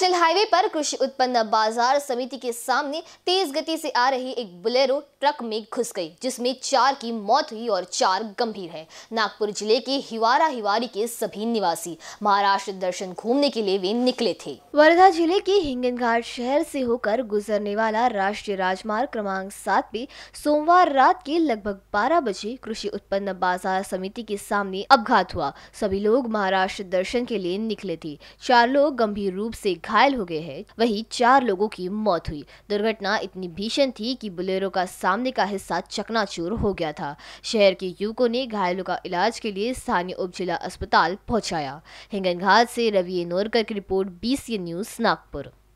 national highway पर कृषि उत्पन्न बाजार समिति के सामने तेज गति से आ रही एक बुलेरो ट्रक में घुस गई जिसमें चार की मौत हुई और चार गंभीर है नागपुर जिले के हिवारा हिवारी के सभी निवासी महाराष्ट्र दर्शन घूमने के लिए वे निकले थे वर्धा जिले के हिंगनघाट शहर से होकर गुजरने वाला राष्ट्रीय राजमार्ग क्रमांक सात पे सोमवार रात के लगभग बारह बजे कृषि उत्पन्न बाजार समिति के सामने अपघात हुआ सभी लोग महाराष्ट्र दर्शन के लिए निकले थे चार लोग गंभीर रूप ऐसी घायल हो गए हैं वहीं चार लोगों की मौत हुई दुर्घटना इतनी भीषण थी कि बुलेरो का सामने का हिस्सा चकनाचूर हो गया था शहर के युवकों ने घायलों का इलाज के लिए स्थानीय उप अस्पताल पहुंचाया हिंगन से रवि नोरकर की रिपोर्ट बीसीए न्यूज नागपुर